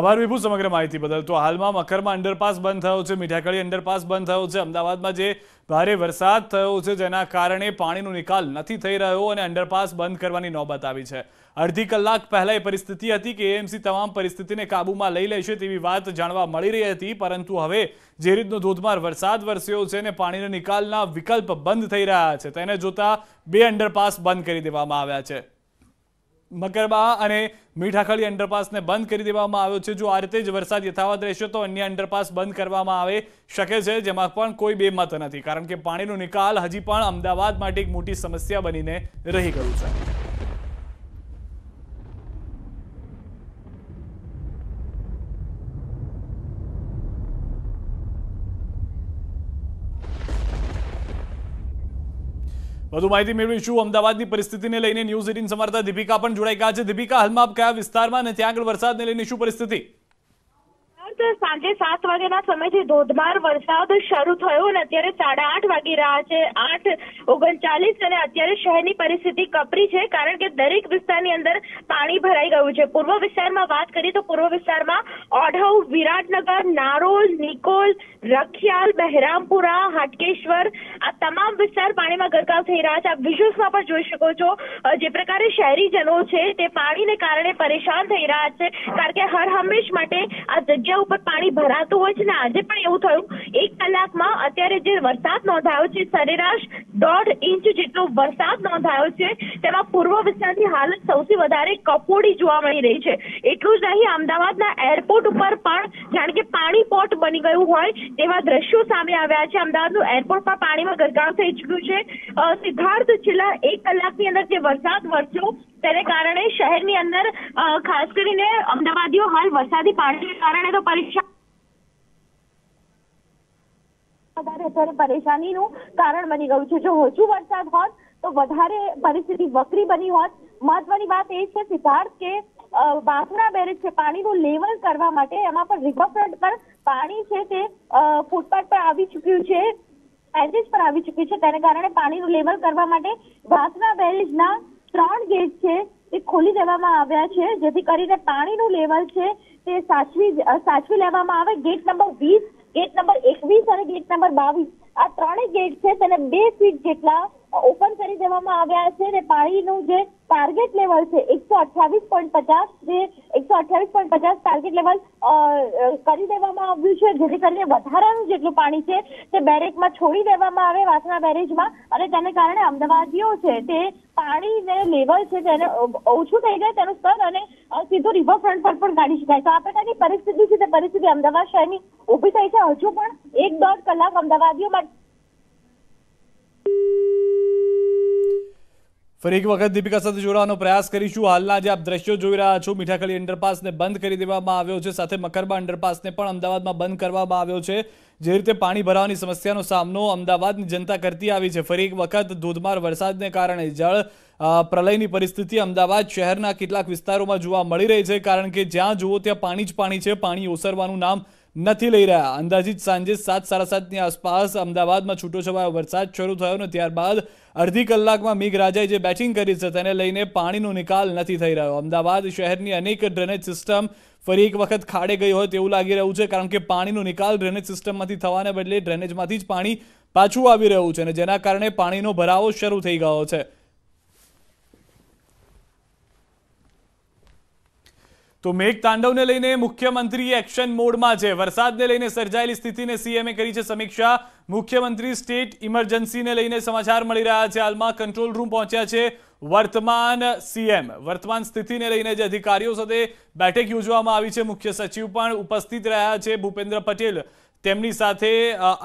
આભાર વિભુ સમગ્ર માહિતી બદલ તો હાલમાં મકરમાં અંડરપાસ બંધ થયો છે મીઠાકડી અંડરપાસ બંધ થયો છે અમદાવાદમાં જે ભારે વરસાદ થયો છે જેના કારણે પાણીનો નિકાલ નથી થઈ રહ્યો અને અંડરપાસ બંધ કરવાની નોબત આવી છે અડધી કલાક પહેલાં એ પરિસ્થિતિ હતી કે એએમસી તમામ પરિસ્થિતિને કાબૂમાં લઈ લેશે તેવી વાત જાણવા મળી રહી હતી પરંતુ હવે જે રીતનો ધોધમાર વરસાદ વરસ્યો છે અને પાણીના નિકાલના વિકલ્પ બંધ થઈ રહ્યા છે તેને જોતા બે અંડરપાસ બંધ કરી દેવામાં આવ્યા છે મકરબા અને મીઠાખળી અંડરપાસને બંધ કરી દેવામાં આવ્યો છે જો આ રીતે જ વરસાદ યથાવત રહેશે તો અન્ય અંડરપાસ બંધ કરવામાં આવે શકે છે જેમાં પણ કોઈ બે મત નથી કારણ કે પાણીનો નિકાલ હજી પણ અમદાવાદ માટે એક મોટી સમસ્યા બનીને રહી ગયું છે વધુ માહિતી મેળવીશું અમદાવાદની પરિસ્થિતિને લઈને ન્યૂઝ એટીન સંવાદદાતા દીપિકા પણ જોડાઈ ગયા છે દીપિકા હાલમાં કયા વિસ્તારમાં અને ત્યાં આગળ વરસાદને લઈને શું પરિસ્થિતિ સતત સાંજે સાત વાગ્યાના સમયથી ધોધમાર વરસાદ શરૂ થયો અને અત્યારે સાડા આઠ વાગી રહ્યા છે આઠ ઓગણચાલીસ અને અત્યારે શહેરની પરિસ્થિતિ કપરી છે કારણ કે દરેક વિસ્તારની અંદર પાણી ભરાઈ ગયું છે પૂર્વ વિસ્તારમાં વાત કરીએ તો પૂર્વ વિસ્તારમાં ઓઢવ વિરાટનગર નારોલ નિકોલ રખિયાલ બહેરામપુરા હાટકેશ્વર આ તમામ વિસ્તાર પાણીમાં ગરકાવ થઈ રહ્યા છે આ વિઝ્યુઅલ્સમાં પણ જોઈ શકો છો જે પ્રકારે શહેરીજનો છે તે પાણીને કારણે પરેશાન થઈ રહ્યા છે કારણ કે હર હંમેશ માટે આ જગ્યા ઉપર પાણી ભરાતું હોય છે ને આજે પણ એવું થયું એક કલાકમાં અત્યારે જે વરસાદ નોંધાયો છે સરેરાશ દોઢ ઇંચ જેટલો વરસાદ નોંધાયો છે તેમાં પૂર્વ વિસ્તારની હાલત સૌથી વધારે કફોડી જોવા મળી રહી છે એટલું જ નહીં અમદાવાદના એરપોર્ટ ઉપર પણ જાણે કે પાણી પોટ બની ગયું હોય તેવા દ્રશ્યો સામે આવ્યા છે અમદાવાદનું એરપોર્ટ પર પાણીમાં ગરકાવ થઈ ચૂક્યું છે સિદ્ધાર્થ છેલ્લા એક કલાકની અંદર જે વરસાદ વરસ્યો તેને કારણે શહેરની અંદર ખાસ કરીને અમદાવાદીઓ હાલ વરસાદી પાણીને કારણે તો પરીક્ષા વધારે અત્યારે પરેશાનીનું કારણ બની ગયું છે જો હજુ વરસાદ હોત તો વધારે પરિસ્થિતિ વકરી બની હોત મહત્વની વાત એ છે સિદ્ધાર્થ કે બાંકુડા બેરેજ છે પાણીનું લેવલ કરવા માટે એમાં પણ રિવરફ્રન્ટ પર પાણી છે તે ફૂટપાથ પર આવી ચૂક્યું છે એજેસ પર આવી ચૂક્યું છે તેને કારણે પાણીનું લેવલ કરવા માટે બાંકુડા બેરેજના ત્રણ ગેટ છે એ ખોલી દેવામાં આવ્યા છે જેથી કરીને પાણીનું લેવલ છે તે સાચવી સાચવી લેવામાં આવે ગેટ નંબર વીસ ગેટ નંબર એકવીસ અને ગેટ નંબર બાવીસ આ ત્રણેય ગેટ છે તેને બે ફીટ જેટલા ઓપન કરી દેવામાં આવ્યા છે અને પાણીનું જે ટાર્ગેટ લેવલ છે એકસો અઠ્યાવીસ પોઈન્ટ પચાસ જે એકસો અઠ્યાવીસ પોઈન્ટ પચાસ ટાર્ગેટ લેવલ કરી દેવામાં આવ્યું છે જેથી કરીને વધારાનું જેટલું પાણી છે તે બેરેજમાં છોડી દેવામાં આવે વાસણા બેરેજમાં અને તેને કારણે અમદાવાદીઓ છે તે પાણી જે લેવલ છે તેને ઓછું થઈ જાય તેનું સ્તર અને સીધું રિવરફ્રન્ટ પર પણ કાઢી શકાય તો આ પ્રકારની પરિસ્થિતિ છે તે પરિસ્થિતિ અમદાવાદ શહેરની ઊભી થઈ છે હજુ પણ એક દોઢ કલાક અમદાવાદીઓ માટે ફરી એક વખત દીપિકા સાથે જોડાવાનો પ્રયાસ કરીશું હાલના જે આપ દ્રશ્યો જોઈ રહ્યા છો મીઠાખલી અંડરપાસને બંધ કરી દેવામાં આવ્યો છે સાથે મકરબા અંડરપાસને પણ અમદાવાદમાં બંધ કરવામાં આવ્યો છે જે રીતે પાણી ભરાવાની સમસ્યાનો સામનો અમદાવાદની જનતા કરતી આવી છે ફરી એક વખત ધોધમાર વરસાદને કારણે જળ પ્રલયની પરિસ્થિતિ અમદાવાદ શહેરના કેટલાક વિસ્તારોમાં જોવા મળી રહી છે કારણ કે જ્યાં જુઓ ત્યાં પાણી જ પાણી છે પાણી ઓસરવાનું નામ નથી લઈ રહ્યા અંદાજિત સાંજે સાત સાડા સાતની આસપાસ અમદાવાદમાં છૂટો છવાયો વરસાદ શરૂ થયો અને ત્યારબાદ અડધી કલાકમાં મેઘરાજાએ જે બેટિંગ કરી છે તેને લઈને પાણીનો નિકાલ નથી થઈ રહ્યો અમદાવાદ શહેરની અનેક ડ્રેનેજ સિસ્ટમ ફરી એક વખત ખાડે ગઈ હોય તેવું લાગી રહ્યું છે કારણ કે પાણીનો નિકાલ ડ્રેનેજ સિસ્ટમમાંથી થવાને બદલે ડ્રેનેજમાંથી જ પાણી પાછું આવી રહ્યું છે અને જેના કારણે પાણીનો ભરાવો શરૂ થઈ ગયો છે તો મેઘ તાંડવને લઈને મુખ્યમંત્રી એક્શન મોડમાં છે વરસાદને લઈને સર્જાયેલી સ્થિતિને સીએમએ કરી છે સમીક્ષા મુખ્યમંત્રી સ્ટેટ ઇમરજન્સીને લઈને સમાચાર મળી રહ્યા છે હાલમાં કંટ્રોલ રૂમ પહોંચ્યા છે વર્તમાન સીએમ વર્તમાન સ્થિતિને લઈને જે અધિકારીઓ સાથે બેઠક યોજવામાં આવી છે મુખ્ય સચિવ પણ ઉપસ્થિત રહ્યા છે ભૂપેન્દ્ર પટેલ તેમની સાથે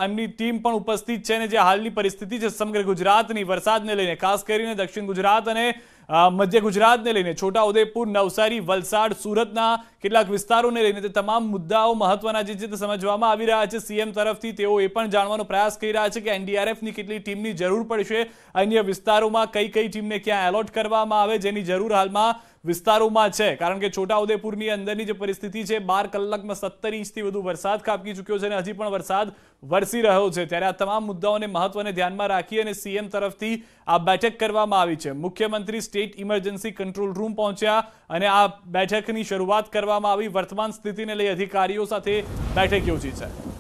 એમની ટીમ પણ ઉપસ્થિત છે અને જે હાલની પરિસ્થિતિ છે સમગ્ર ગુજરાતની વરસાદને લઈને ખાસ કરીને દક્ષિણ ગુજરાત અને મધ્ય ગુજરાતને લઈને છોટાઉદેપુર નવસારી વલસાડ સુરતના કેટલાક વિસ્તારોને લઈને તે તમામ મુદ્દાઓ મહત્વના જે છે તે સમજવામાં આવી રહ્યા છે સીએમ તરફથી તેઓ એ પણ જાણવાનો પ્રયાસ કરી રહ્યા છે કે એનડીઆરએફની કેટલી ટીમની જરૂર પડશે અન્ય વિસ્તારોમાં કઈ કઈ ટીમને ક્યાં એલોટ કરવામાં આવે જેની જરૂર હાલમાં વિસ્તારોમાં છે કારણ કે છોટાઉદેપુરની અંદરની જે પરિસ્થિતિ છે બાર કલાકમાં સત્તર ઇંચથી વધુ વરસાદ કાપકી ચૂક્યો છે અને હજી પણ વરસાદ વરસી રહ્યો છે ત્યારે આ તમામ મુદ્દાઓને મહત્વને ધ્યાનમાં રાખી અને સીએમ તરફથી આ બેઠક કરવામાં આવી છે મુખ્યમંત્રી સ્ટેટ ઇમરજન્સી કંટ્રોલ રૂમ પહોંચ્યા અને આ બેઠકની શરૂઆત કરવામાં આવી વર્તમાન સ્થિતિને લઈ અધિકારીઓ સાથે બેઠક યોજી છે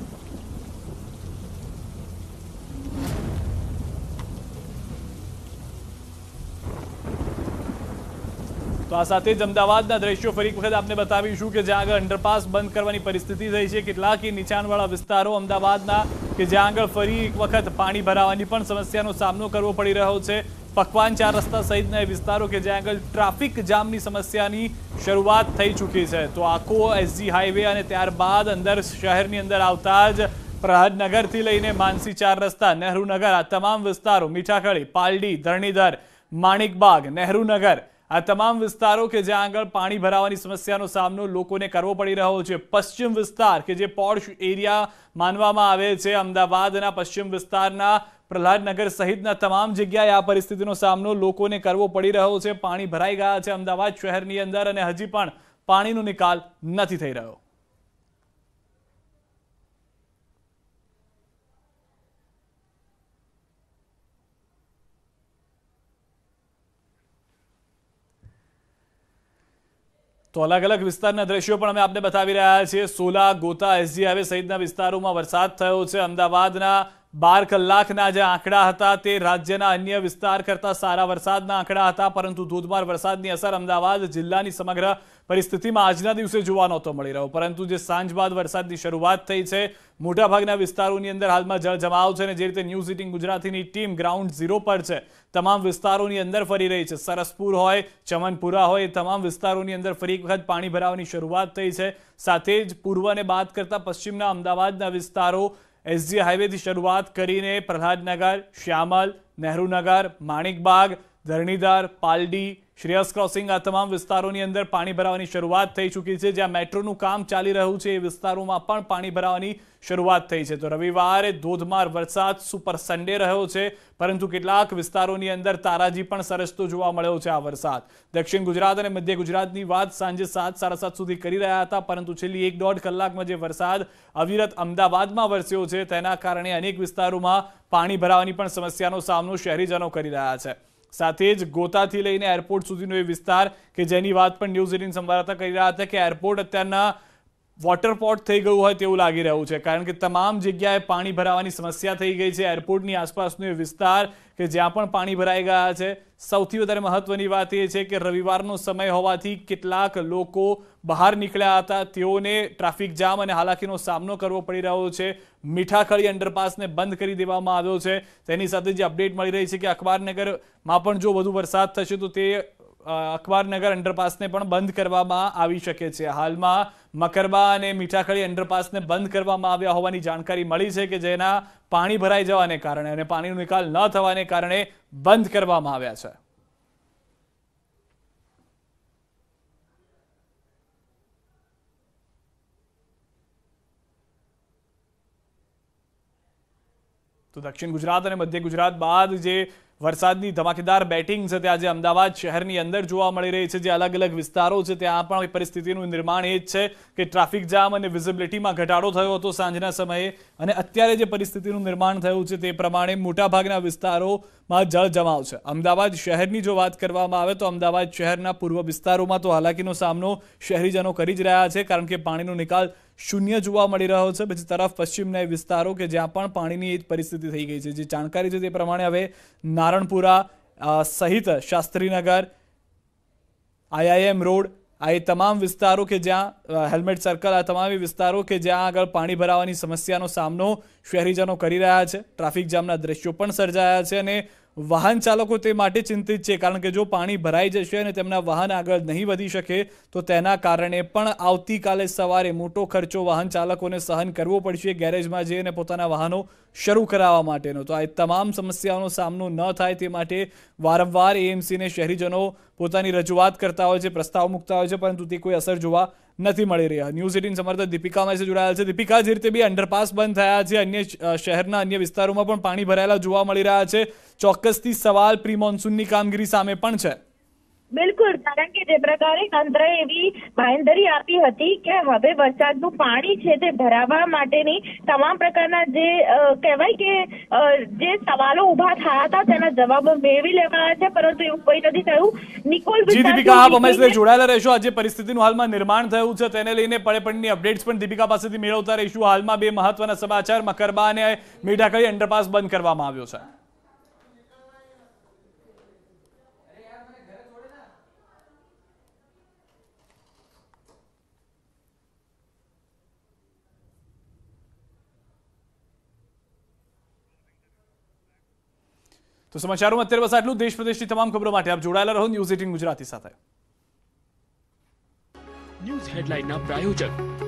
આ સાથે જ અમદાવાદના દ્રશ્યો ફરી એક વખત આપને બતાવીશું કે જ્યાં આગળ અંડરપાસ બંધ કરવાની પરિસ્થિતિ થઈ છે કેટલાક નીચાણવાળા વિસ્તારો અમદાવાદના કે જ્યાં આગળ ફરી એક વખત પાણી ભરાવાની પણ સમસ્યાનો સામનો કરવો પડી રહ્યો છે પકવાન ચાર રસ્તા સહિતના વિસ્તારો કે જ્યાં આગળ ટ્રાફિક જામની સમસ્યાની શરૂઆત થઈ ચૂકી છે તો આખો એસજી હાઈવે અને ત્યારબાદ અંદર શહેરની અંદર આવતા જ પ્રહદનગરથી લઈને માનસી ચાર રસ્તા નહેરુનગર આ તમામ વિસ્તારો મીઠાખળી પાલડી ધરણીધર માણિકબાગ નહેરુનગર આ તમામ વિસ્તારો કે જ્યાં આગળ પાણી ભરાવાની સમસ્યાનો સામનો લોકોને કરવો પડી રહ્યો છે પશ્ચિમ વિસ્તાર કે જે પોર્શ એરિયા માનવામાં આવે છે અમદાવાદના પશ્ચિમ વિસ્તારના પ્રહલાદનગર સહિતના તમામ જગ્યાએ આ પરિસ્થિતિનો સામનો લોકોને કરવો પડી રહ્યો છે પાણી ભરાઈ ગયા છે અમદાવાદ શહેરની અંદર અને હજી પણ પાણીનો નિકાલ નથી થઈ રહ્યો તો અલગ અલગ વિસ્તારના દ્રશ્યો પણ અમે આપને બતાવી રહ્યા છીએ સોલા ગોતા એસજી હાઈવે સહિતના વિસ્તારોમાં વરસાદ થયો છે અમદાવાદના બાર કલાકના જે આંકડા હતા તે રાજ્યના અન્ય વિસ્તાર કરતા સારા વરસાદના આંકડા હતા પરંતુ ધોધમાર વરસાદની અસર અમદાવાદ જિલ્લાની સમગ્ર પરિસ્થિતિમાં આજના દિવસે જોવા નહોતો મળી રહ્યો પરંતુ જે સાંજ બાદ વરસાદની શરૂઆત થઈ છે મોટાભાગના વિસ્તારોની અંદર હાલમાં જળ જમાવ છે અને જે રીતે ન્યૂઝ ઇટિંગ ગુજરાતીની ટીમ ગ્રાઉન્ડ ઝીરો પર છે તમામ વિસ્તારોની અંદર ફરી રહી છે સરસપુર હોય ચમનપુરા હોય તમામ વિસ્તારોની અંદર ફરી વખત પાણી ભરાવાની શરૂઆત થઈ છે સાથે જ પૂર્વને બાદ કરતાં પશ્ચિમના અમદાવાદના વિસ્તારો એસજી હાઈવેથી શરૂઆત કરીને પ્રહલાદનગર શ્યામલ નહેરુનગર માણિકબાગ ધરણીધર પાલડી શ્રેયસ ક્રોસિંગ આ તમામ વિસ્તારોની અંદર પાણી ભરાવાની શરૂઆત થઈ ચૂકી છે જ્યાં મેટ્રોનું કામ ચાલી રહ્યું છે એ વિસ્તારોમાં પણ પાણી ભરાવાની શરૂઆત થઈ છે તો રવિવારે ધોધમાર વરસાદ સુપર સન્ડે રહ્યો છે પરંતુ કેટલાક વિસ્તારોની અંદર તારાજી પણ સરસતો જોવા મળ્યો છે આ વરસાદ દક્ષિણ ગુજરાત અને મધ્ય ગુજરાતની વાત સાંજે સાત સાડા સાત સુધી કરી રહ્યા હતા પરંતુ છેલ્લી એક દોઢ કલાકમાં જે વરસાદ અવિરત અમદાવાદમાં વરસ્યો છે તેના કારણે અનેક વિસ્તારોમાં પાણી ભરાવાની પણ સમસ્યાનો સામનો શહેરીજનો કરી રહ્યા છે સાથે જ ગોતાથી લઈને એરપોર્ટ સુધીનો એ વિસ્તાર કે જેની વાત પણ ન્યૂઝ એટીન સંવાદદાતા કરી રહ્યા હતા કે એરપોર્ટ અત્યારના વોટરપોટ થઈ ગયું હોય તેવું લાગી રહ્યું છે કારણ કે તમામ જગ્યાએ પાણી ભરાવાની સમસ્યા થઈ ગઈ છે એરપોર્ટની આસપાસનો એ વિસ્તાર કે જ્યાં પણ પાણી ભરાઈ ગયા છે સૌથી વધારે મહત્વની વાત એ છે કે રવિવારનો સમય હોવાથી કેટલાક લોકો બહાર નીકળ્યા હતા તેઓને ટ્રાફિક જામ અને હાલાકીનો સામનો કરવો પડી રહ્યો છે મીઠાખળી અંડરપાસને બંધ કરી દેવામાં આવ્યો છે તેની સાથે જે અપડેટ મળી રહી છે કે અખબારનગરમાં પણ જો વધુ વરસાદ થશે તો તે અખબારનગર અંડરપાસને પણ બંધ કરવામાં આવી શકે છે હાલમાં મકરબા અને મીઠાખળી અંડરપાસને બંધ કરવામાં આવ્યા હોવાની જાણકારી મળી છે કે જેના પાણી ભરાઈ જવાને કારણે અને પાણીનો નિકાલ ન થવાને કારણે બંધ કરવામાં આવ્યા છે તો દક્ષિણ ગુજરાત અને મધ્ય ગુજરાત બાદ જે વરસાદની ધમાકેદાર બેટિંગ છે તે આજે અમદાવાદ શહેરની અંદર જોવા મળી રહી છે જે અલગ અલગ વિસ્તારો છે ત્યાં પણ પરિસ્થિતિનું નિર્માણ એ જ છે કે ટ્રાફિક જામ અને વિઝિબિલિટીમાં ઘટાડો થયો હતો સાંજના સમયે અને અત્યારે જે પરિસ્થિતિનું નિર્માણ થયું છે તે પ્રમાણે મોટાભાગના વિસ્તારોમાં જળ જમાવ છે અમદાવાદ શહેરની જો વાત કરવામાં આવે તો અમદાવાદ શહેરના પૂર્વ વિસ્તારોમાં તો હાલાકીનો સામનો શહેરીજનો કરી જ રહ્યા છે કારણ કે પાણીનો નિકાલ શૂન્ય જોવા મળી રહ્યો છે બીજી તરફ પશ્ચિમના એ વિસ્તારો કે જ્યાં પણ પાણીની એ પરિસ્થિતિ થઈ ગઈ છે જે જાણકારી છે તે પ્રમાણે હવે નારણપુરા સહિત શાસ્ત્રીનગર આઈઆઈએમ રોડ આ એ તમામ વિસ્તારો કે જ્યાં હેલ્મેટ સર્કલ આ તમામ વિસ્તારો કે જ્યાં આગળ પાણી ભરાવાની સમસ્યાનો સામનો શહેરીજનો કરી રહ્યા છે ટ્રાફિક જામના દ્રશ્યો પણ સર્જાયા છે અને વાહન ચાલકો તે માટે ચિંતિત છે કારણ કે જો પાણી ભરાઈ જશે અને તેમના વાહન આગળ નહીં વધી શકે તો તેના કારણે પણ આવતીકાલે સવારે મોટો ખર્ચો વાહન ચાલકોને સહન કરવો પડશે ગેરેજમાં જઈને પોતાના વાહનો શરૂ કરાવવા માટેનો તો આ તમામ સમસ્યાઓનો સામનો ન થાય તે માટે વારંવાર એએમસીને શહેરીજનો પોતાની રજૂઆત કરતા હોય છે પ્રસ્તાવ મૂકતા હોય છે પરંતુ તે કોઈ અસર જોવા નથી મળી રહ્યા ન્યૂઝ એટીન સમર્થક દીપિકા અમારી જોડાયેલ છે દીપિકા જે રીતે બી અંડરપાસ બંધ થયા છે અન્ય શહેરના અન્ય વિસ્તારોમાં પણ પાણી ભરાયેલા જોવા મળી રહ્યા છે ચોક્કસથી સવાલ પ્રી મોન્સૂનની કામગીરી સામે પણ છે બિલકુલ કારણ કે જે પ્રકારે તંત્રએ એવી બાંયધરી આપી હતી કે હવે વરસાદનું પાણી છે તે ભરાવા માટેની તમામ પ્રકારના જે કહેવાય કે જે સવાલો ઉભા થયા હતા તેના જવાબો મેળવી લેવાયા છે પરંતુ એવું કોઈ નથી થયું નિકોલ જી દીપિકા આપ અમે જોડાયેલા રહેશો આજે પરિસ્થિતિનું હાલમાં નિર્માણ થયું છે તેને લઈને પડેપણની અપડેટ્સ પણ દીપિકા પાસેથી મેળવતા રહીશું હાલમાં બે મહત્વના સમાચાર મકરબા અને મીઠાકળી અંડરપાસ બંધ કરવામાં આવ્યો છે તો સમાચારોમાં અત્યારે બસ આટલું દેશ પ્રદેશની તમામ ખબરો માટે આપ જોડાયેલા રહો ન્યૂઝ એટીન ગુજરાતી સાથે ન્યૂઝ હેડલાઇનના પ્રાયોજક